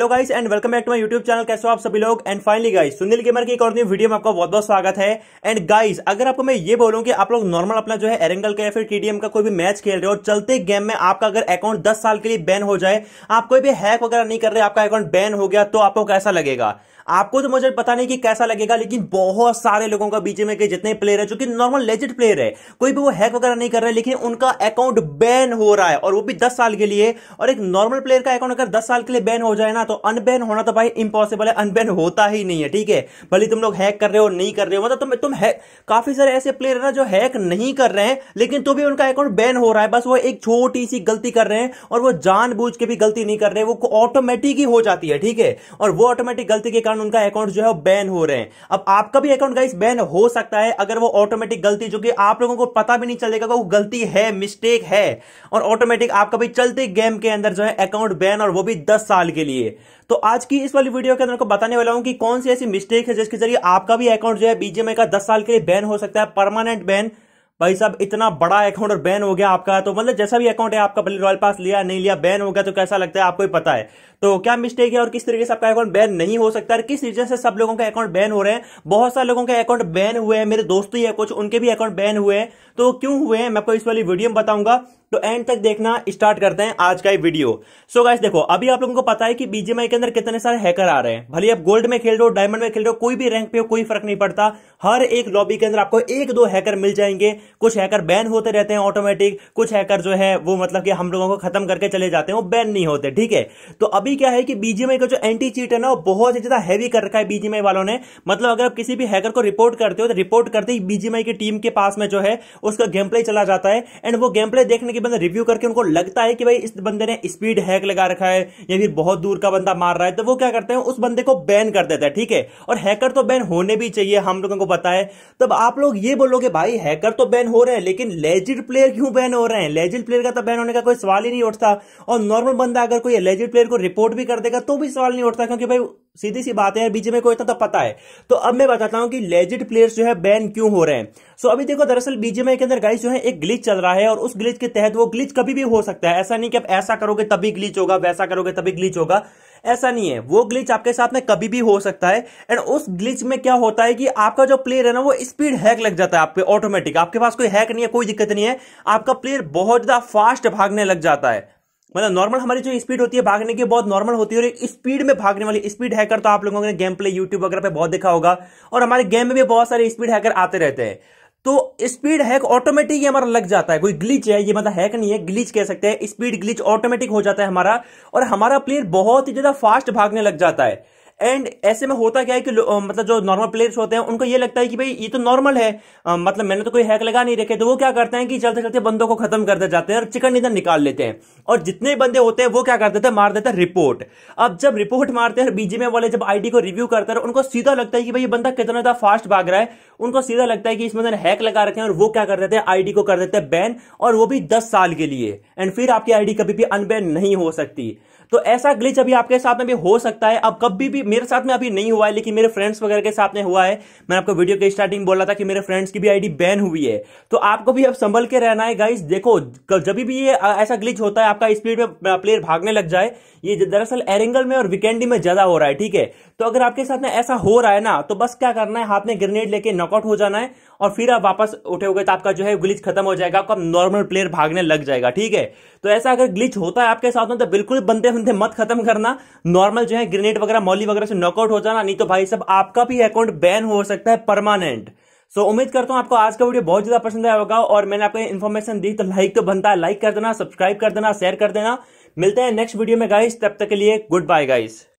hello guys and welcome back to my YouTube channel कैसे हो आप सभी लोग and finally guys Sunil gamer की एक और न्यू वीडियो में आपका बहुत बहुत स्वागत है एंड गाइस अगर आपको मैं ये बोलूं कि आप लोग नॉर्मल अपना जो है एरेंगल का या फिर टीडीएम का कोई भी मैच खेल रहे हो और चलते गेम में आपका अगर अकाउंट दस साल के लिए बैन हो जाए आप कोई भी हैक वगैरह नहीं कर रहे आपका अकाउंट बैन हो गया तो आपको कैसा लगेगा आपको तो मुझे पता नहीं कि कैसा लगेगा लेकिन बहुत सारे लोगों का बीच में के जितने प्लेयर है जो कि नॉर्मल लेजिट प्लेयर है कोई भी वो हैक वगैरह नहीं कर रहे लेकिन उनका अकाउंट बैन हो रहा है और वो भी दस साल के लिए और एक नॉर्मल प्लेयर का अकाउंट अगर दस साल के लिए बैन हो जाए ना ना हाँ, तो अनबैन होना तो भाई इंपॉसिबल है अनबैन होता ही नहीं है ठीक है भले तुम लोग हैक कर रहे हो नहीं कर रहे हो मतलब तुम तुम है काफी सारे ऐसे प्लेयर है ना जो हैक नहीं कर रहे हैं लेकिन तो भी उनका अकाउंट बैन हो रहा है बस वो एक छोटी सी गलती कर रहे हैं और वो जान के भी गलती नहीं कर रहे वो ऑटोमेटिक ही हो जाती है ठीक है और वो ऑटोमेटिक गलती के कारण उनका अकाउंट जो है बैन हो रहे हैं अब आपका भी अकाउंट गाइस बैन हो सकता है अगर वो ऑटोमेटिक गलती जो कि आप लोगों को पता भी नहीं चलेगा वो गलती है मिस्टेक है और ऑटोमेटिक आपका भी चलते गेम के अंदर जो है अकाउंट बैन और वो भी दस साल के लिए तो आज की इस वाली वीडियो के अंदर बताने वाला हूं कि कौन सी ऐसी मिस्टेक है जिसके जरिए आपका भी अकाउंट जो है बीजेएमआई का दस साल के लिए बैन हो सकता है परमानेंट बैन भाई साहब इतना बड़ा अकाउंट और बैन हो गया आपका तो मतलब जैसा भी अकाउंट है आपका रॉयल पास लिया नहीं लिया बैन हो गया तो कैसा लगता है आपको ही पता है तो क्या मिस्टेक है और किस तरीके से आपका अकाउंट बैन नहीं हो सकता और किस रीजन से सब लोगों के अकाउंट बैन हो रहे हैं बहुत सारे लोगों के अकाउंट बैन हुए हैं मेरे दोस्त ही है कुछ उनके भी अकाउंट बैन हुए हैं तो क्यों हुए हैं मैं आपको इस वाली वीडियो में बताऊंगा तो एंड तक देखना स्टार्ट करते हैं आज का ये वीडियो सो so गाइस देखो अभी आप लोगों को पता है कि बीजेमआई के अंदर कितने सारे हैकर आ रहे हैं भले आप गोल्ड में खेल रहे हो डायमंड में खेल रहे हो कोई भी रैंक पे हो कोई फर्क नहीं पड़ता हर एक लॉबी के अंदर आपको एक दो हैकर मिल जाएंगे कुछ हैकर बैन होते रहते हैं ऑटोमेटिक कुछ हैकर जो है वो मतलब कि हम लोगों को खत्म करके चले जाते हैं वो बैन नहीं होते ठीक है तो अभी क्या है कि बीजेमआई का जो एंटी चीट है ना वो बहुत ज्यादा हैवी कर रखा है बीजेमआई वालों ने मतलब अगर आप किसी भी हैकर को रिपोर्ट करते हो तो रिपोर्ट करते ही बीजेमआई की टीम के पास में जो है उसका गेम प्ले चला जाता है एंड वो गेम प्ले देखने के तकरीबन रिव्यू करके उनको लगता है कि भाई इस बंदे ने स्पीड हैक लगा रखा है या फिर बहुत दूर का बंदा मार रहा है तो वो क्या करते हैं उस बंदे को बैन कर देता है ठीक है और हैकर तो बैन होने भी चाहिए हम लोगों को पता है तब आप लोग ये बोलोगे भाई हैकर तो बैन हो रहे हैं लेकिन लेजिड प्लेयर क्यों बैन हो रहे हैं लेजिड प्लेयर का तो बैन होने का कोई सवाल ही नहीं उठता और नॉर्मल बंदा अगर कोई लेजिड प्लेयर को रिपोर्ट भी कर देगा तो भी सवाल नहीं उठता क्योंकि भाई सीधी सी बात है यार में को इतना तो पता है तो अब मैं बताता हूं कि लेजिट प्लेयर्स जो है बैन क्यों हो रहे हैं सो अभी देखो दरअसल बीजेपी के अंदर गाइस जो है एक ग्लिच चल रहा है और उस ग्लिच के तहत वो ग्लिच कभी भी हो सकता है ऐसा नहीं कि आप ऐसा करोगे तभी ग्लिच होगा वैसा करोगे तभी ग्लिच होगा ऐसा नहीं है वो ग्लिच आपके साथ में कभी भी हो सकता है एंड उस ग्लिच में क्या होता है कि आपका जो प्लेयर है ना वो स्पीड हैक लग जाता है आपके ऑटोमेटिक आपके पास कोई हैक नहीं है कोई दिक्कत नहीं है आपका प्लेयर बहुत ज्यादा फास्ट भागने लग जाता है मतलब नॉर्मल हमारी जो स्पीड होती है भागने की बहुत नॉर्मल होती है और स्पीड में भागने वाली स्पीड हैकर तो आप लोगों ने गेम प्ले यूट्यूब वगैरह पे बहुत देखा होगा और हमारे गेम में भी बहुत सारे स्पीड हैकर आते रहते हैं तो स्पीड हैक ऑटोमेटिक ही हमारा लग जाता है कोई ग्लिच है ये मतलब हैक नहीं है ग्लिच कह सकते हैं स्पीड ग्लिच ऑटोमेटिक हो जाता है हमारा और हमारा प्लेयर बहुत ही ज्यादा फास्ट भागने लग जाता है एंड ऐसे में होता क्या है कि मतलब जो नॉर्मल प्लेयर्स होते हैं उनको ये लगता है कि भाई ये तो नॉर्मल है मतलब मैंने तो कोई हैक लगा नहीं रखे तो वो क्या करते हैं कि चलते चलते बंदों को खत्म कर दे जाते हैं और चिकन इधर निकाल लेते हैं और जितने बंदे होते हैं वो क्या कर देते हैं मार देते हैं रिपोर्ट अब जब रिपोर्ट मारते हैं बीजेपी वाले जब आईडी को रिव्यू करते हैं तो उनको सीधा लगता है कि भाई ये बंदा कितना ज्यादा फास्ट भाग रहा है उनको सीधा लगता है कि इसमें हैक लगा रखे हैं और वो क्या कर देते हैं आईडी को कर देते हैं बैन और वो भी दस साल के लिए एंड फिर आपकी आईडी कभी भी अनबैन नहीं हो सकती तो ऐसा ग्लिच अभी आपके साथ में भी हो सकता है अब कभी भी मेरे साथ में अभी नहीं हुआ है लेकिन मेरे फ्रेंड्स वगैरह के साथ में हुआ है मैंने आपको वीडियो के स्टार्टिंग बोला था कि मेरे फ्रेंड्स की भी आईडी बैन हुई है तो आपको भी अब संभल के रहना है गाइस देखो जब भी ये ऐसा ग्लिच होता है आपका स्पीड में प्लेयर भागने लग जाए ये दरअसल एरेंगल में और वीकेंडी में ज्यादा हो रहा है ठीक है तो अगर आपके साथ में ऐसा हो रहा है ना तो बस क्या करना है हाथ में ग्रेनेड लेके नॉक नॉकआउट हो जाना है और फिर आप वापस उठे हो गए तो आपका जो है ग्लिच खत्म हो जाएगा आपका नॉर्मल प्लेयर भागने लग जाएगा ठीक है तो ऐसा अगर ग्लिच होता है आपके साथ में तो बिल्कुल बंदे बंदे मत खत्म करना नॉर्मल जो है ग्रेनेड वगैरह मॉली वगैरह से नॉकआउट हो जाना नहीं तो भाई सब आपका भी अकाउंट बैन हो सकता है परमानेंट सो so, उम्मीद करता हूं आपको आज का वीडियो बहुत ज्यादा पसंद आया होगा और मैंने आपको इन्फॉर्मेशन दी तो लाइक तो बनता है लाइक कर देना सब्सक्राइब कर देना शेयर कर देना मिलते हैं नेक्स्ट वीडियो में गाइस तब तक के लिए गुड बाय गाइस